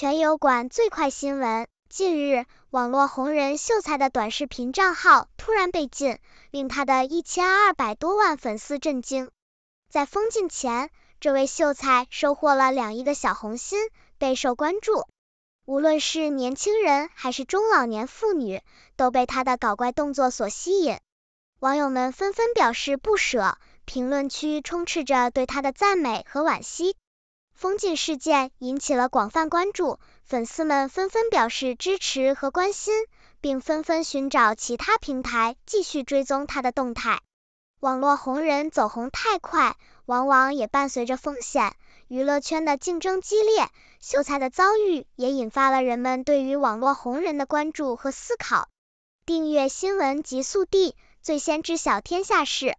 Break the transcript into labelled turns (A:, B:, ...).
A: 全友馆最快新闻。近日，网络红人秀才的短视频账号突然被禁，令他的一千二百多万粉丝震惊。在封禁前，这位秀才收获了两亿的小红心，备受关注。无论是年轻人还是中老年妇女，都被他的搞怪动作所吸引。网友们纷纷表示不舍，评论区充斥着对他的赞美和惋惜。封禁事件引起了广泛关注，粉丝们纷纷表示支持和关心，并纷纷寻找其他平台继续追踪他的动态。网络红人走红太快，往往也伴随着风险。娱乐圈的竞争激烈，秀才的遭遇也引发了人们对于网络红人的关注和思考。订阅新闻极速递，最先知晓天下事。